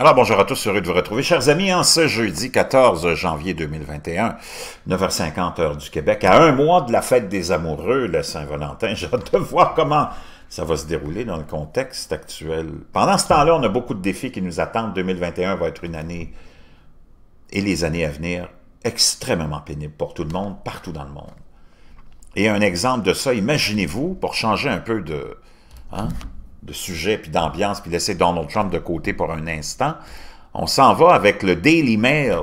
Alors bonjour à tous, heureux de vous retrouver, chers amis, en ce jeudi 14 janvier 2021, 9h50 heure du Québec, à un mois de la fête des amoureux, la Saint-Valentin. J'ai hâte de voir comment ça va se dérouler dans le contexte actuel. Pendant ce temps-là, on a beaucoup de défis qui nous attendent. 2021 va être une année, et les années à venir, extrêmement pénibles pour tout le monde, partout dans le monde. Et un exemple de ça, imaginez-vous, pour changer un peu de... Hein, de sujet, puis d'ambiance, puis laisser Donald Trump de côté pour un instant, on s'en va avec le Daily Mail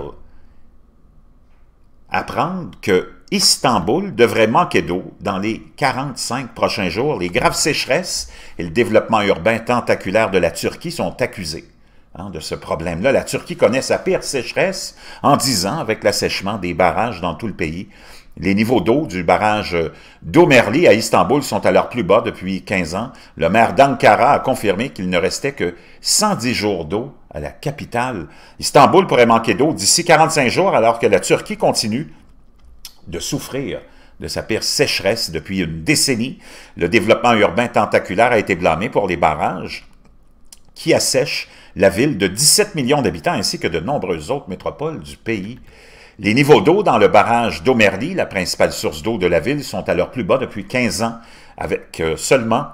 apprendre que Istanbul devrait manquer d'eau dans les 45 prochains jours. Les graves sécheresses et le développement urbain tentaculaire de la Turquie sont accusés hein, de ce problème-là. La Turquie connaît sa pire sécheresse en 10 ans avec l'assèchement des barrages dans tout le pays. Les niveaux d'eau du barrage d'Omerli à Istanbul sont alors plus bas depuis 15 ans. Le maire d'Ankara a confirmé qu'il ne restait que 110 jours d'eau à la capitale. Istanbul pourrait manquer d'eau d'ici 45 jours alors que la Turquie continue de souffrir de sa pire sécheresse depuis une décennie. Le développement urbain tentaculaire a été blâmé pour les barrages qui assèchent la ville de 17 millions d'habitants ainsi que de nombreuses autres métropoles du pays. Les niveaux d'eau dans le barrage d'Omerli, la principale source d'eau de la ville, sont à leur plus bas depuis 15 ans, avec euh, seulement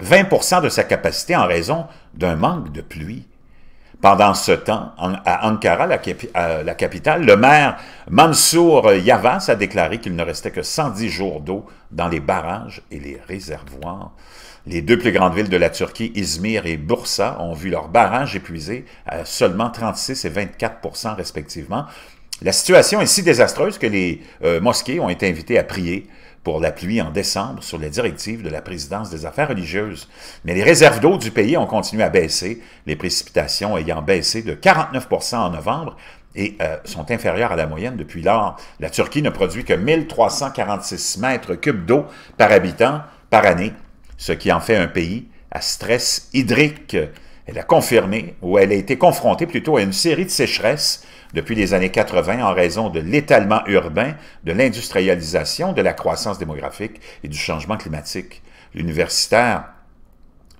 20 de sa capacité en raison d'un manque de pluie. Pendant ce temps, à Ankara, la, capitale, le maire Mansour Yavas a déclaré qu'il ne restait que 110 jours d'eau dans les barrages et les réservoirs. Les deux plus grandes villes de la Turquie, Izmir et Bursa, ont vu leurs barrages épuisés à seulement 36 et 24 respectivement, la situation est si désastreuse que les euh, mosquées ont été invitées à prier pour la pluie en décembre sur la directive de la présidence des Affaires religieuses. Mais les réserves d'eau du pays ont continué à baisser, les précipitations ayant baissé de 49 en novembre et euh, sont inférieures à la moyenne depuis lors. La Turquie ne produit que 1346 mètres cubes d'eau par habitant par année, ce qui en fait un pays à stress hydrique elle a confirmé, ou elle a été confrontée plutôt à une série de sécheresses depuis les années 80 en raison de l'étalement urbain, de l'industrialisation, de la croissance démographique et du changement climatique. L'universitaire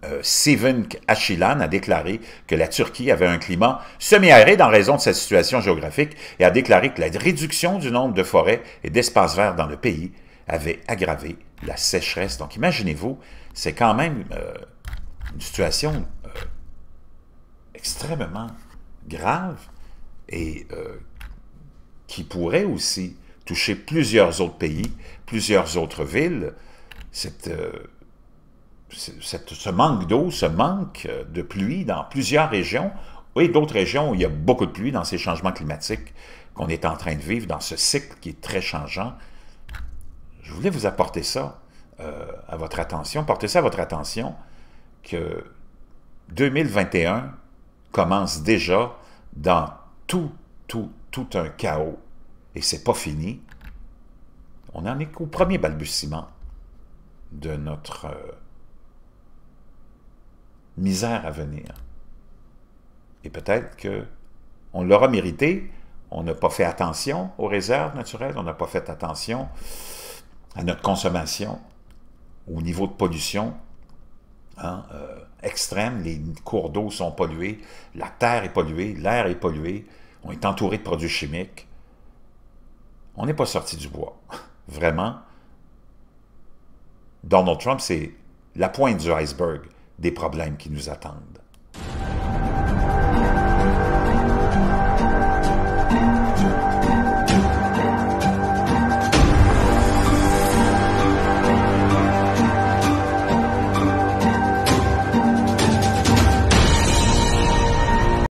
euh, seven Sivink Achilan a déclaré que la Turquie avait un climat semi-aride en raison de sa situation géographique et a déclaré que la réduction du nombre de forêts et d'espaces verts dans le pays avait aggravé la sécheresse. Donc imaginez-vous, c'est quand même euh, une situation extrêmement grave et euh, qui pourrait aussi toucher plusieurs autres pays, plusieurs autres villes. Cette, euh, ce manque d'eau, ce manque euh, de pluie dans plusieurs régions et d'autres régions où il y a beaucoup de pluie dans ces changements climatiques qu'on est en train de vivre, dans ce cycle qui est très changeant. Je voulais vous apporter ça à votre attention, porter ça à votre attention que 2021 commence déjà dans tout, tout, tout un chaos. Et c'est pas fini. On en est qu'au premier balbutiement de notre euh, misère à venir. Et peut-être qu'on l'aura mérité, on n'a pas fait attention aux réserves naturelles, on n'a pas fait attention à notre consommation, au niveau de pollution, Hein, euh, extrême, les cours d'eau sont pollués, la terre est polluée, l'air est pollué, on est entouré de produits chimiques. On n'est pas sorti du bois, vraiment. Donald Trump, c'est la pointe du iceberg des problèmes qui nous attendent.